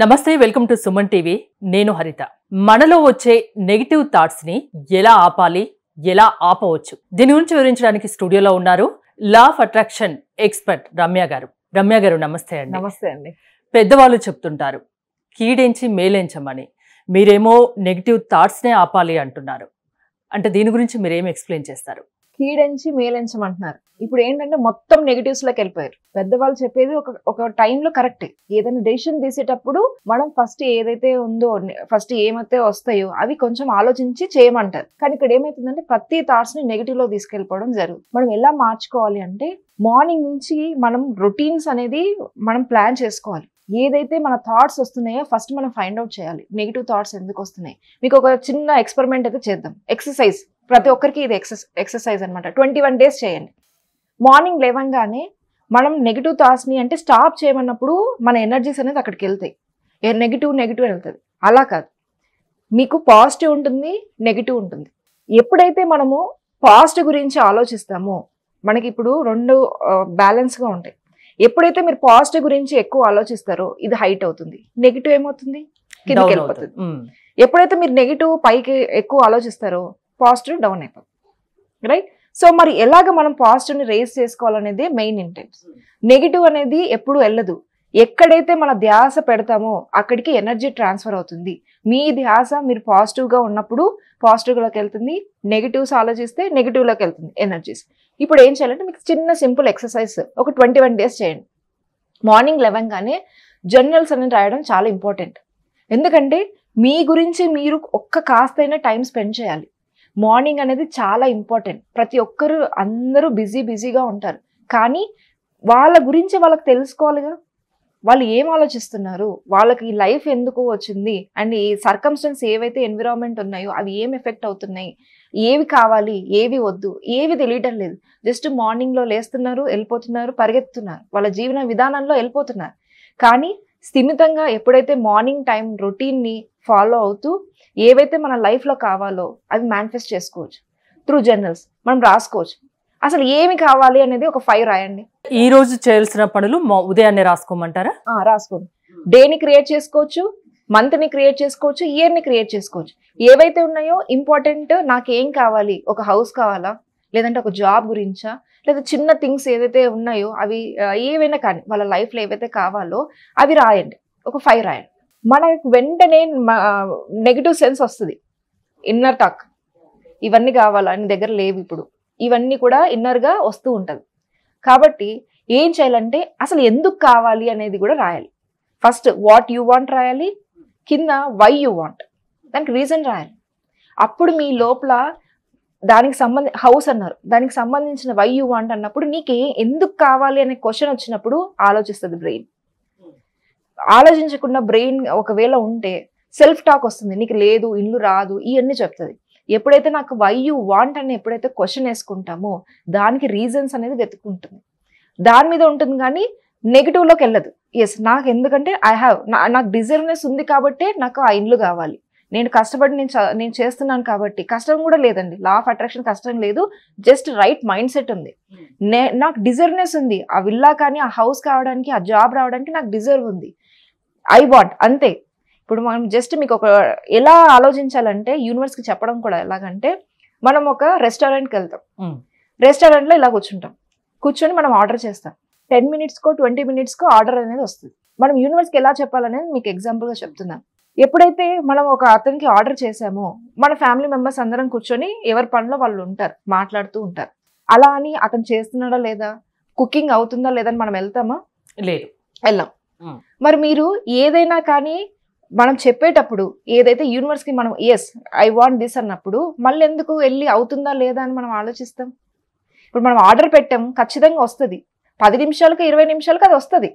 నమస్తే welcome to Suman TV నేను హరిత మనలో వచ్చే నెగిటివ్ థాట్స్ ని ఎలా ఆపాలి ఎలా ఆపవచ్చు దీని గురించి వివరించడానికి స్టూడియోలో ఉన్నారు law of attraction expert Ramya గారు రమ్య గారు నమస్తే అండి నమస్తే అండి పెద్దవాళ్ళు చెప్తుంటారు కీడెంచి మేలేంచమని మీరేమో నెగిటివ్ థాట్స్నే ఆపాలి అంటున్నారు అంటే దీని గురించి మీరేం ఎక్స్ప్లెయిన్ చేస్తారు కీడంచి మేలంచమంటున్నారు ఇప్పుడు ఏంటంటే మొత్తం నెగిటివ్స్ లోకి వెళ్ళిపోయారు పెద్దవాళ్ళు చెప్పేది ఒక ఒక టైంలో కరెక్టే ఏదైనా డెసిషన్ తీసేటప్పుడు మనం ఫస్ట్ ఏదైతే ఉందో ఫస్ట్ ఏమైతే వస్తాయో అవి కొంచెం ఆలోచించి చేయమంటారు కానీ ఇక్కడ ఏమైతుందంటే ప్రతి థాట్స్ ని నెగిటివ్ లో తీసుకెళ్ళిపోవడం జరుగుతుంది మనం ఎలా మార్చుకోవాలి అంటే మార్నింగ్ నుంచి మనం రొటీన్స్ అనేది మనం ప్లాన్ చేసుకోవాలి ఏదైతే మన థాట్స్ వస్తున్నాయో ఫస్ట్ మనం ఫైండ్ అవుట్ చేయాలి నెగిటివ్ థాట్స్ ఎందుకు వస్తున్నాయి మీకు ఒక చిన్న ఎక్స్పెరిమెంట్ అయితే చేద్దాం ఎక్సర్సైజ్ ప్రతి ఒక్కరికి ఇది ఎక్సర్ ఎక్సర్సైజ్ అనమాట ట్వంటీ వన్ డేస్ చేయండి మార్నింగ్ లేవంగానే మనం నెగిటివ్ థాట్స్ని అంటే స్టాప్ చేయమన్నప్పుడు మన ఎనర్జీస్ అనేది అక్కడికి వెళ్తాయి నెగిటివ్ నెగిటివ్ వెళ్తుంది అలా కాదు మీకు పాజిటివ్ ఉంటుంది నెగిటివ్ ఉంటుంది ఎప్పుడైతే మనము పాజిటివ్ గురించి ఆలోచిస్తామో మనకి ఇప్పుడు రెండు బ్యాలెన్స్గా ఉంటాయి ఎప్పుడైతే మీరు పాజిటివ్ గురించి ఎక్కువ ఆలోచిస్తారో ఇది హైట్ అవుతుంది నెగిటివ్ ఏమవుతుంది కిందకి వెళ్ళిపోతుంది ఎప్పుడైతే మీరు నెగిటివ్ పైకి ఎక్కువ ఆలోచిస్తారో పాజిటివ్ డౌన్ అయిపోతుంది రైట్ సో మరి ఎలాగ మనం పాజిటివ్ని రేస్ చేసుకోవాలనేది మెయిన్ ఇంటెన్స్ నెగిటివ్ అనేది ఎప్పుడు వెళ్ళదు ఎక్కడైతే మన ధ్యాస పెడతామో అక్కడికి ఎనర్జీ ట్రాన్స్ఫర్ అవుతుంది మీ ధ్యాస మీరు పాజిటివ్గా ఉన్నప్పుడు పాజిటివ్లోకి వెళ్తుంది నెగిటివ్స్ ఆలోచిస్తే నెగిటివ్లోకి వెళ్తుంది ఎనర్జీస్ ఇప్పుడు ఏం చేయాలంటే మీకు చిన్న సింపుల్ ఎక్సర్సైజ్ ఒక ట్వంటీ వన్ డేస్ చేయండి మార్నింగ్ లెవెన్గానే జర్నల్స్ అనేది రాయడం చాలా ఇంపార్టెంట్ ఎందుకంటే మీ గురించి మీరు ఒక్క కాస్తైనా టైం స్పెండ్ చేయాలి మార్నింగ్ అనేది చాలా ఇంపార్టెంట్ ప్రతి ఒక్కరు అందరూ బిజీ బిజీగా ఉంటారు కానీ వాళ్ళ గురించి వాళ్ళకి తెలుసుకోవాలిగా వాళ్ళు ఏం ఆలోచిస్తున్నారు వాళ్ళకి ఈ లైఫ్ ఎందుకు వచ్చింది అండ్ ఈ సర్కమ్స్టెన్స్ ఏవైతే ఎన్విరాన్మెంట్ ఉన్నాయో అవి ఏం ఎఫెక్ట్ అవుతున్నాయి ఏవి కావాలి ఏవి వద్దు ఏవి తెలియటం లేదు జస్ట్ మార్నింగ్లో లేస్తున్నారు వెళ్ళిపోతున్నారు పరిగెత్తుతున్నారు వాళ్ళ జీవన విధానంలో వెళ్ళిపోతున్నారు కానీ స్థిమితంగా ఎప్పుడైతే మార్నింగ్ టైం రొటీన్ని ఫాలో అవుతూ ఏవైతే మన లైఫ్లో కావాలో అవి మేనిఫెస్ట్ చేసుకోవచ్చు త్రూ జర్నల్స్ మనం రాసుకోవచ్చు అసలు ఏమి కావాలి అనేది ఒక ఫైవ్ రాయండి ఈ రోజు చేయాల్సిన పనులు ఉదయాన్నే రాసుకోమంటారా రాసుకోండి డేని క్రియేట్ చేసుకోవచ్చు మంత్ని క్రియేట్ చేసుకోవచ్చు ఇయర్ని క్రియేట్ చేసుకోవచ్చు ఏవైతే ఉన్నాయో ఇంపార్టెంట్ నాకు ఏం కావాలి ఒక హౌస్ కావాలా లేదంటే ఒక జాబ్ గురించా లేదా చిన్న థింగ్స్ ఏదైతే ఉన్నాయో అవి ఏవైనా కానీ వాళ్ళ లైఫ్లో ఏవైతే కావాలో అవి రాయండి ఒక ఫైవ్ రాయండి మనకు వెంటనే నెగిటివ్ సెన్స్ వస్తుంది ఇన్నర్ టాక్ ఇవన్నీ కావాలా నీ దగ్గర లేవు ఇప్పుడు ఇవన్నీ కూడా ఇన్నర్గా వస్తూ ఉంటుంది కాబట్టి ఏం చేయాలంటే అసలు ఎందుకు కావాలి అనేది కూడా రాయాలి ఫస్ట్ వాట్ యు వాంట్ రాయాలి కింద వై యు వాంట్ దానికి రీజన్ రాయాలి అప్పుడు మీ లోపల దానికి సంబంధి హౌస్ అన్నారు దానికి సంబంధించిన వై యు వాంట్ అన్నప్పుడు నీకు ఎందుకు కావాలి అనే క్వశ్చన్ వచ్చినప్పుడు ఆలోచిస్తుంది బ్రెయిన్ ఆలోచించకుండా బ్రెయిన్ ఒకవేళ ఉంటే సెల్ఫ్ టాక్ వస్తుంది నీకు లేదు ఇల్లు రాదు ఇవన్నీ చెప్తుంది ఎప్పుడైతే నాకు వై యూ వాంట్ అని ఎప్పుడైతే క్వశ్చన్ వేసుకుంటామో దానికి రీజన్స్ అనేది వెతుకుంటుంది దాని మీద ఉంటుంది కానీ నెగిటివ్లోకి వెళ్ళదు ఎస్ నాకు ఎందుకంటే ఐ హ్యావ్ నాకు డిజర్వ్నెస్ ఉంది కాబట్టే నాకు ఆ ఇల్లు కావాలి నేను కష్టపడి నేను నేను చేస్తున్నాను కాబట్టి కష్టం కూడా లేదండి లా ఆఫ్ అట్రాక్షన్ కష్టం లేదు జస్ట్ రైట్ మైండ్ సెట్ ఉంది hmm. నాకు డిజర్వ్నెస్ ఉంది ఆ విల్లా కానీ ఆ హౌస్ కావడానికి ఆ జాబ్ రావడానికి నాకు డిజర్వ్ ఉంది ఐ వాంట్ అంతే ఇప్పుడు మనం జస్ట్ మీకు ఒక ఎలా ఆలోచించాలంటే యూనివర్స్కి చెప్పడం కూడా ఎలాగంటే మనం ఒక రెస్టారెంట్కి వెళ్తాం రెస్టారెంట్లో ఇలా కూర్చుంటాం కూర్చొని మనం ఆర్డర్ చేస్తాం టెన్ మినిట్స్కో ట్వంటీ మినిట్స్కో ఆర్డర్ అనేది వస్తుంది మనం యూనివర్స్కి ఎలా చెప్పాలనేది మీకు ఎగ్జాంపుల్గా చెప్తున్నాం ఎప్పుడైతే మనం ఒక అతనికి ఆర్డర్ చేసామో మన ఫ్యామిలీ మెంబర్స్ అందరం కూర్చొని ఎవరి పనిలో వాళ్ళు ఉంటారు మాట్లాడుతూ ఉంటారు అలా అని అతను చేస్తున్నాడా లేదా కుకింగ్ అవుతుందా లేదని మనం వెళ్తామా లేదు వెళ్ళాం మరి మీరు ఏదైనా కానీ మనం చెప్పేటప్పుడు ఏదైతే యూనివర్స్కి మనం ఎస్ ఐ వాంట్ దిస్ అన్నప్పుడు మళ్ళీ ఎందుకు వెళ్ళి అవుతుందా లేదా అని మనం ఆలోచిస్తాం ఇప్పుడు మనం ఆర్డర్ పెట్టాం ఖచ్చితంగా వస్తుంది పది నిమిషాలకు ఇరవై నిమిషాలకు అది వస్తుంది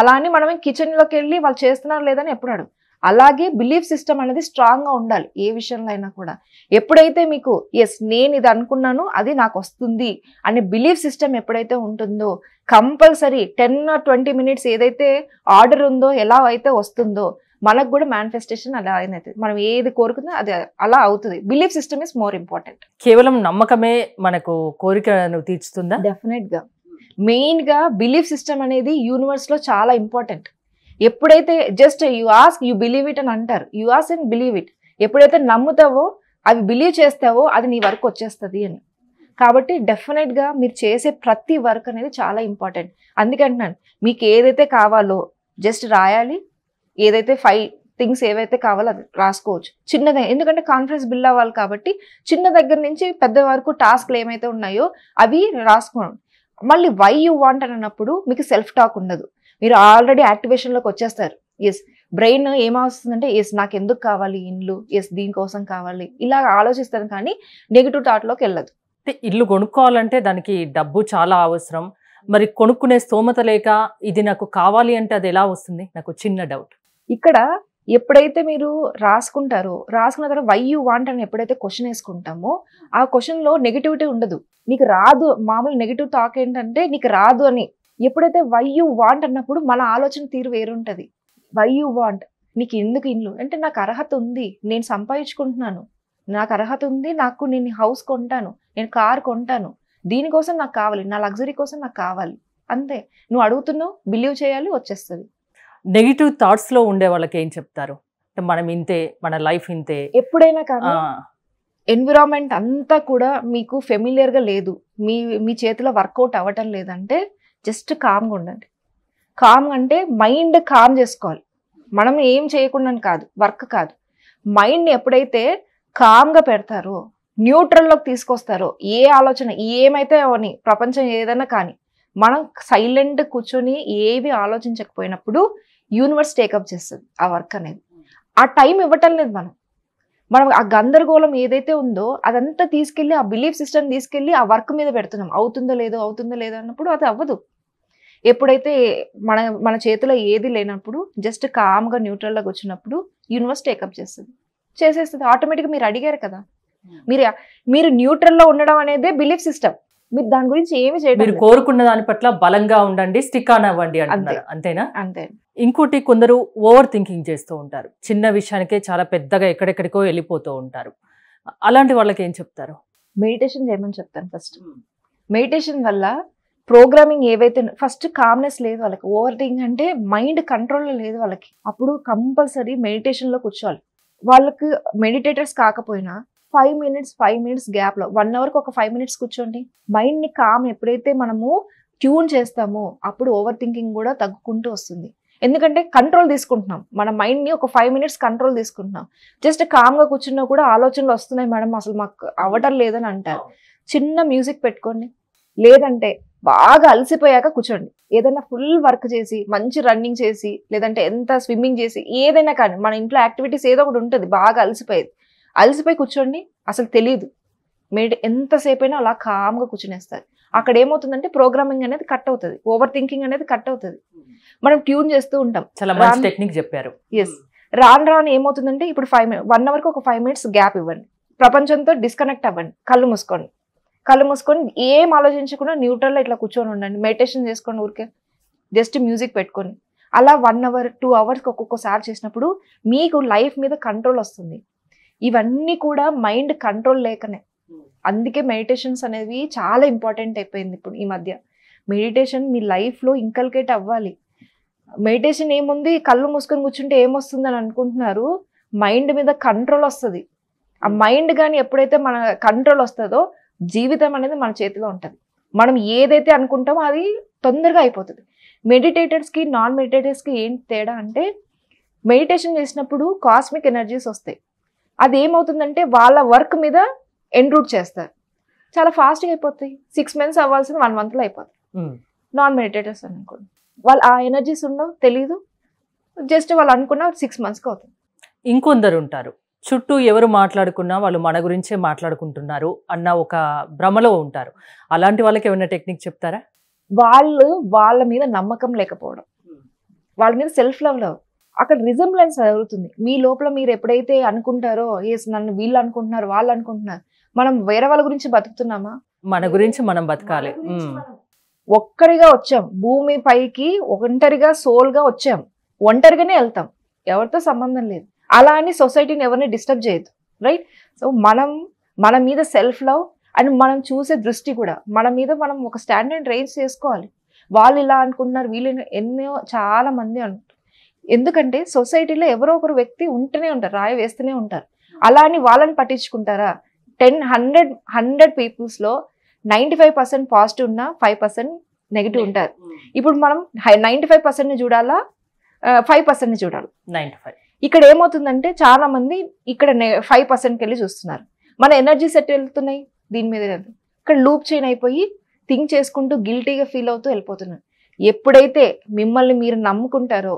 అలా అని మనం కిచెన్లోకి వెళ్ళి వాళ్ళు చేస్తున్నారు లేదని ఎప్పుడు అడుగు అలాగే బిలీఫ్ సిస్టమ్ అనేది స్ట్రాంగ్గా ఉండాలి ఏ విషయంలో అయినా కూడా ఎప్పుడైతే మీకు ఎస్ నేను ఇది అనుకున్నాను అది నాకు వస్తుంది అనే బిలీఫ్ సిస్టమ్ ఎప్పుడైతే ఉంటుందో compulsory ten or twenty minutes ఏదైతే ఆర్డర్ ఉందో ఎలా అయితే వస్తుందో మనకు కూడా మేనిఫెస్టేషన్ అలా అయినది మనం ఏది కోరుకుందో అది అలా అవుతుంది belief system is more important కేవలం నమ్మకమే మనకు కోరికను తీర్చుతుందా డెఫినెట్గా మెయిన్గా బిలీఫ్ సిస్టమ్ అనేది యూనివర్స్లో చాలా ఇంపార్టెంట్ ఎప్పుడైతే just you ask you believe it అని అంటారు you ask and believe it ఎప్పుడైతే నమ్ముతావో అవి బిలీవ్ చేస్తావో అది నీ వర్క్ వచ్చేస్తుంది అని కాబట్టి డెఫినెట్గా మీరు చేసే ప్రతి వర్క్ అనేది చాలా ఇంపార్టెంట్ అందుకంటున్నాను మీకు ఏదైతే కావాలో జస్ట్ రాయాలి ఏదైతే ఫైవ్ థింగ్స్ ఏవైతే కావాలో అది రాసుకోవచ్చు చిన్నదే ఎందుకంటే కాన్ఫరెన్స్ బిల్డ్ అవ్వాలి కాబట్టి చిన్న దగ్గర నుంచి పెద్ద వరకు టాస్క్లు ఏమైతే ఉన్నాయో అవి రాసుకోవడం మళ్ళీ వై యూ వాంట్ అని అన్నప్పుడు మీకు సెల్ఫ్ టాక్ ఉండదు మీరు ఆల్రెడీ యాక్టివేషన్లోకి వచ్చేస్తారు ఎస్ బ్రెయిన్ ఏమవుతుందంటే ఎస్ నాకు ఎందుకు కావాలి ఇల్లు ఎస్ దీనికోసం కావాలి ఇలా ఆలోచిస్తాను కానీ నెగిటివ్ థాట్లోకి వెళ్ళదు ఇల్లు కొనుక్కోవాలంటే దానికి డబ్బు చాలా అవసరం మరి కొనుక్కునే స్తోమత లేక ఇది నాకు కావాలి అంటే అది ఎలా వస్తుంది నాకు చిన్న డౌట్ ఇక్కడ ఎప్పుడైతే మీరు రాసుకుంటారో రాసుకున్న తర్వాత వై యూ వాంట్ అని ఎప్పుడైతే క్వశ్చన్ వేసుకుంటామో ఆ క్వశ్చన్లో నెగిటివిటీ ఉండదు నీకు రాదు మామూలు నెగిటివ్ టాక్ ఏంటంటే నీకు రాదు అని ఎప్పుడైతే వై యూ వాంట్ అన్నప్పుడు మన ఆలోచన తీరు వేరుంటుంది వై యూ వాంట్ నీకు ఎందుకు ఇల్లు అంటే నాకు అర్హత ఉంది నేను సంపాదించుకుంటున్నాను నాకు అర్హత ఉంది నాకు నేను హౌస్ కొంటాను నేను కార్ కొంటాను దీనికోసం నాకు కావాలి నా లగ్జరీ కోసం నాకు కావాలి అంతే నువ్వు అడుగుతున్నావు బిలీవ్ చేయాలి వచ్చేస్తుంది నెగిటివ్ థాట్స్లో ఉండే వాళ్ళకి ఏం చెప్తారు మనం ఇంతే మన లైఫ్ ఇంతే ఎప్పుడైనా కానీ ఎన్విరాన్మెంట్ అంతా కూడా మీకు ఫెమిలియర్గా లేదు మీ మీ చేతిలో వర్కౌట్ అవ్వటం లేదంటే జస్ట్ కామ్గా ఉండండి కామ్ అంటే మైండ్ కామ్ చేసుకోవాలి మనం ఏం చేయకుండా కాదు వర్క్ కాదు మైండ్ ఎప్పుడైతే కామ్గా పెడతారో న్యూట్రల్లోకి తీసుకొస్తారో ఏ ఆలోచన ఏమైతే అవని ప్రపంచం ఏదైనా కానీ మనం సైలెంట్ కూర్చొని ఏవి ఆలోచించకపోయినప్పుడు యూనివర్స్ టేకప్ చేస్తుంది ఆ వర్క్ అనేది ఆ టైం ఇవ్వటం లేదు మనం మనం ఆ గందరగోళం ఏదైతే ఉందో అదంతా తీసుకెళ్ళి ఆ బిలీఫ్ సిస్టమ్ తీసుకెళ్ళి ఆ వర్క్ మీద పెడుతున్నాం అవుతుందో లేదో అవుతుందో లేదో అన్నప్పుడు అది అవ్వదు ఎప్పుడైతే మన మన చేతిలో ఏది లేనప్పుడు జస్ట్ కామ్గా న్యూట్రల్గా వచ్చినప్పుడు యూనివర్స్ టేకప్ చేస్తుంది చేసేస్తుంది ఆటోమేటిక్గా మీరు అడిగారు కదా hmm. మీరు మీరు న్యూట్రల్లో ఉండడం అనేదే బిలీఫ్ సిస్టమ్ మీరు దాని గురించి ఏమి చేయడం మీరు కోరుకున్న దాని పట్ల బలంగా ఉండండి స్టిక్ ఆన్ అవ్వండి అంటున్నారు అంతేనా అంతే ఇంకోటి కొందరు ఓవర్ థింకింగ్ చేస్తూ ఉంటారు చిన్న విషయానికే చాలా పెద్దగా ఎక్కడెక్కడికో వెళ్ళిపోతూ ఉంటారు అలాంటి వాళ్ళకి ఏం చెప్తారు మెడిటేషన్ చేయమని చెప్తాను ఫస్ట్ మెడిటేషన్ వల్ల ప్రోగ్రామింగ్ ఏవైతే ఫస్ట్ కామ్నెస్ లేదు వాళ్ళకి ఓవర్ థింగ్ అంటే మైండ్ కంట్రోల్ లేదు వాళ్ళకి అప్పుడు కంపల్సరీ మెడిటేషన్లో కూర్చోవాలి వాళ్ళకి మెడిటేటర్స్ కాకపోయినా ఫైవ్ మినిట్స్ ఫైవ్ మినిట్స్ గ్యాప్లో వన్ అవర్కి ఒక ఫైవ్ మినిట్స్ కూర్చోండి మైండ్ని కామ్ ఎప్పుడైతే మనము ట్యూన్ చేస్తామో అప్పుడు ఓవర్ థింకింగ్ కూడా తగ్గుకుంటూ వస్తుంది ఎందుకంటే కంట్రోల్ తీసుకుంటున్నాం మన మైండ్ని ఒక ఫైవ్ మినిట్స్ కంట్రోల్ తీసుకుంటున్నాం జస్ట్ కామ్గా కూర్చున్నా కూడా ఆలోచనలు వస్తున్నాయి మేడం అసలు మాకు అవ్వటం లేదని అంటారు చిన్న మ్యూజిక్ పెట్టుకోండి లేదంటే బాగా అలసిపోయాక కూర్చోండి ఏదైనా ఫుల్ వర్క్ చేసి మంచి రన్నింగ్ చేసి లేదంటే ఎంత స్విమ్మింగ్ చేసి ఏదైనా కానీ మన ఇంట్లో యాక్టివిటీస్ ఏదో ఒకటి ఉంటుంది బాగా అలసిపోయేది అలసిపోయి కూర్చోండి అసలు తెలియదు ఎంతసేపు ఎంతసేపైనా అలా కామ్గా కూర్చునేస్తారు అక్కడ ఏమవుతుందంటే ప్రోగ్రామింగ్ అనేది కట్ అవుతుంది ఓవర్ థింకింగ్ అనేది కట్ అవుతుంది మనం ట్యూన్ చేస్తూ ఉంటాం చాలా మంచి టెక్నిక్ చెప్పారు ఎస్ రాను రాను ఏమవుతుందంటే ఇప్పుడు ఫైవ్ మినిట్ వన్ అవర్కి ఒక ఫైవ్ మినిట్స్ గ్యాప్ ఇవ్వండి ప్రపంచంతో డిస్కనెక్ట్ అవ్వండి కళ్ళు మూసుకోండి కళ్ళు మూసుకొని ఏం ఆలోచించకుండా న్యూట్రల్లో ఇట్లా కూర్చొని ఉండండి మెడిటేషన్ చేసుకోండి ఊరికే జస్ట్ మ్యూజిక్ పెట్టుకొని అలా వన్ అవర్ టూ అవర్స్కి ఒక్కొక్కసారి చేసినప్పుడు మీకు లైఫ్ మీద కంట్రోల్ వస్తుంది ఇవన్నీ కూడా మైండ్ కంట్రోల్ లేకనే hmm. అందుకే మెడిటేషన్స్ అనేవి చాలా ఇంపార్టెంట్ అయిపోయింది ఇప్పుడు ఈ మధ్య మెడిటేషన్ మీ లైఫ్లో ఇంకల్కేట్ అవ్వాలి మెడిటేషన్ ఏముంది కళ్ళు మూసుకొని కూర్చుంటే అని అనుకుంటున్నారు మైండ్ మీద కంట్రోల్ వస్తుంది ఆ మైండ్ hmm. కానీ ఎప్పుడైతే మన కంట్రోల్ వస్తుందో జీవితం అనేది మన చేతిలో ఉంటుంది మనం ఏదైతే అనుకుంటామో అది తొందరగా అయిపోతుంది మెడిటేటర్స్కి నాన్ మెడిటేటర్స్కి ఏంటి తేడా అంటే మెడిటేషన్ చేసినప్పుడు కాస్మిక్ ఎనర్జీస్ వస్తాయి అది ఏమవుతుందంటే వాళ్ళ వర్క్ మీద ఎన్రూట్ చేస్తారు చాలా ఫాస్ట్గా అయిపోతాయి సిక్స్ మంత్స్ అవ్వాల్సింది వన్ మంత్లో అయిపోతాయి నాన్ మెడిటేటర్స్ అని అనుకోండి వాళ్ళు ఆ ఎనర్జీస్ ఉండవు తెలీదు జస్ట్ వాళ్ళు అనుకున్న సిక్స్ మంత్స్కి అవుతుంది ఇంకొందరు ఉంటారు చుట్టూ ఎవరు మాట్లాడుకున్నా వాళ్ళు మన గురించే మాట్లాడుకుంటున్నారు అన్న ఒక భ్రమలో ఉంటారు అలాంటి వాళ్ళకి ఏమైనా టెక్నిక్ చెప్తారా వాళ్ళు వాళ్ళ మీద నమ్మకం లేకపోవడం వాళ్ళ మీద సెల్ఫ్ లవ్ లవ్ అక్కడ రిజంబ్లెన్స్ జరుగుతుంది మీ లోపల మీరు ఎప్పుడైతే అనుకుంటారో ఏస్ నన్ను వీళ్ళు అనుకుంటున్నారు వాళ్ళు అనుకుంటున్నారు మనం వేరే వాళ్ళ గురించి బతుకుతున్నామా మన గురించి మనం బతకాలి ఒక్కరిగా వచ్చాం భూమి పైకి ఒంటరిగా సోల్గా వచ్చాం ఒంటరిగానే వెళ్తాం ఎవరితో సంబంధం లేదు అలా అని సొసైటీని ఎవరిని డిస్టర్బ్ చేయదు రైట్ సో మనం మన మీద సెల్ఫ్ లవ్ అండ్ మనం చూసే దృష్టి కూడా మన మీద మనం ఒక స్టాండర్డ్ రేంజ్ చేసుకోవాలి వాళ్ళు ఇలా అనుకుంటున్నారు వీళ్ళు ఎన్నో చాలా మంది అంటారు ఎందుకంటే సొసైటీలో ఎవరో ఒకరు వ్యక్తి ఉంటూనే ఉంటారు రాయి వేస్తూనే ఉంటారు అలా అని వాళ్ళని పట్టించుకుంటారా టెన్ హండ్రెడ్ హండ్రెడ్ పీపుల్స్లో నైంటీ ఫైవ్ పర్సెంట్ పాజిటివ్ ఉన్నా ఫైవ్ పర్సెంట్ నెగిటివ్ ఉంటారు ఇప్పుడు మనం నైంటీ ఫైవ్ పర్సెంట్ని చూడాలా ఫైవ్ పర్సెంట్ని చూడాలి నైంటీ ఫైవ్ ఇక్కడ ఏమవుతుందంటే చాలా మంది ఇక్కడ ఫైవ్ పర్సెంట్కి వెళ్ళి చూస్తున్నారు మన ఎనర్జీ సెట్ వెళ్తున్నాయి దీని మీద ఇక్కడ లూప్ చైన్ అయిపోయి థింక్ చేసుకుంటూ గిల్టీగా ఫీల్ అవుతూ వెళ్ళిపోతున్నారు ఎప్పుడైతే మిమ్మల్ని మీరు నమ్ముకుంటారో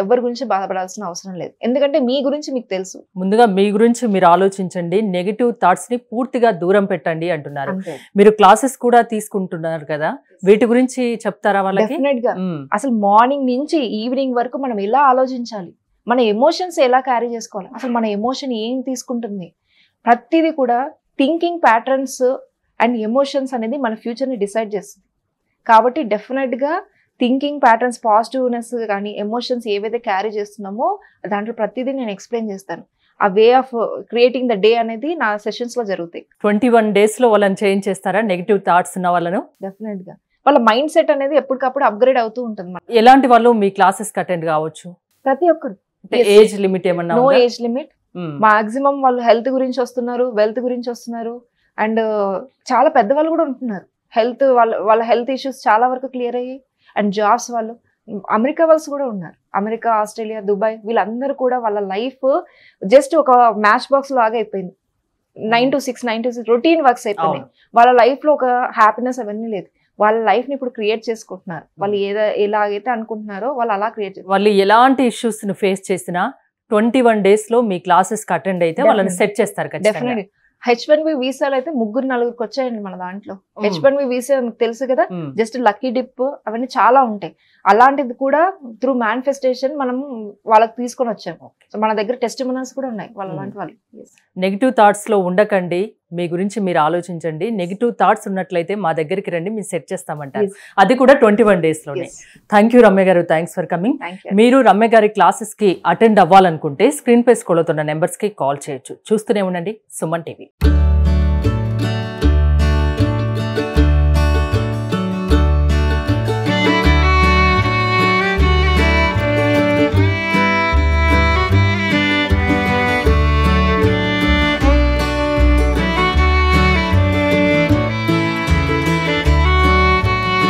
ఎవరి గురించి బాధపడాల్సిన అవసరం లేదు ఎందుకంటే మీ గురించి మీకు తెలుసు ముందుగా మీ గురించి మీరు ఆలోచించండి నెగిటివ్ థాట్స్ ని పూర్తిగా దూరం పెట్టండి అంటున్నారు మీరు క్లాసెస్ కూడా తీసుకుంటున్నారు కదా వీటి గురించి చెప్తారా వాళ్ళకి అసలు మార్నింగ్ నుంచి ఈవినింగ్ వరకు మనం ఎలా ఆలోచించాలి మన ఎమోషన్స్ ఎలా క్యారీ చేసుకోవాలి అసలు మన ఎమోషన్ ఏం తీసుకుంటుంది ప్రతిదీ కూడా థింకింగ్ ప్యాటర్న్స్ అండ్ ఎమోషన్స్ అనేది మన ఫ్యూచర్ని డిసైడ్ చేస్తుంది కాబట్టి డెఫినెట్గా థింకింగ్ ప్యాటర్న్స్ పాజిటివ్నెస్ కానీ ఎమోషన్స్ ఏవైతే క్యారీ చేస్తున్నామో దాంట్లో ప్రతిదీ నేను ఎక్స్ప్లెయిన్ చేస్తాను ఆ way of creating the day అనేది నా సెషన్స్ లో జరుగుతాయి ట్వంటీ వన్ డేస్ లో వాళ్ళని చేంజ్ చేస్తారా నెగిటివ్ థాట్స్ ఉన్న వాళ్ళను డెఫినెట్ గా వాళ్ళ మైండ్ సెట్ అనేది ఎప్పటికప్పుడు అప్గ్రేడ్ అవుతూ ఉంటుంది ఎలాంటి వాళ్ళు మీ క్లాసెస్ అటెండ్ కావచ్చు ప్రతి ఒక్కరు ఏజ్ లిమిట్ ఏమన్నా నో ఏజ్ లిమిట్ మాక్సిమం వాళ్ళు హెల్త్ గురించి వస్తున్నారు వెల్త్ గురించి వస్తున్నారు అండ్ uh, చాలా పెద్దవాళ్ళు కూడా ఉంటున్నారు హెల్త్ వాళ్ళ వాళ్ళ హెల్త్ ఇష్యూస్ చాలా వరకు క్లియర్ అయ్యి అండ్ జాబ్స్ వాళ్ళు అమెరికా వాళ్ళు కూడా ఉన్నారు అమెరికా ఆస్ట్రేలియా దుబాయ్ వీళ్ళందరూ కూడా వాళ్ళ లైఫ్ జస్ట్ ఒక మ్యాచ్ బాక్స్ లాగా అయిపోయింది nine to six nine to six routine works అయిపోయినాయి వాళ్ళ లైఫ్లో ఒక హ్యాపీనెస్ అవన్నీ లేదు వాళ్ళ లైఫ్ ని ఇప్పుడు క్రియేట్ చేసుకుంటున్నారు వాళ్ళు ఏదో ఎలాగైతే అనుకుంటున్నారో వాళ్ళు అలా క్రియేట్ వాళ్ళు ఎలాంటి ఇష్యూస్ ఫేస్ చేసినా ట్వంటీ వన్ డేస్ లో మీ క్లాసెస్ అటెండ్ అయితే వాళ్ళని సెట్ చేస్తారు డెఫినెట్ హెచ్ వన్ బి వీసాలు అయితే ముగ్గురు నలుగురికి వచ్చాయండి మన దాంట్లో హెచ్ వన్ బి వీసా తెలుసు కదా జస్ట్ లక్కీ డిప్ అవన్నీ చాలా ఉంటాయి అలాంటిది కూడా త్రూ మేనిఫెస్టేషన్ మనం వాళ్ళకి తీసుకొని వచ్చాము మన దగ్గర టెస్ట్ కూడా ఉన్నాయి వాళ్ళ లాంటి వాళ్ళు నెగిటివ్ థాట్స్ లో ఉండకండి మీ గురించి మీరు ఆలోచించండి నెగిటివ్ థాట్స్ ఉన్నట్లయితే మా దగ్గరికి రండి మీరు సెట్ చేస్తామంటారు అది కూడా ట్వంటీ వన్ డేస్లోనే థ్యాంక్ యూ రమ్య గారు థ్యాంక్స్ ఫర్ కమింగ్ మీరు రమ్య గారి క్లాసెస్కి అటెండ్ అవ్వాలనుకుంటే స్క్రీన్ పేస్ స్కూల్తో ఉన్న నెంబర్స్కి కాల్ చేయొచ్చు చూస్తూనే ఉండండి సుమన్ టీవీ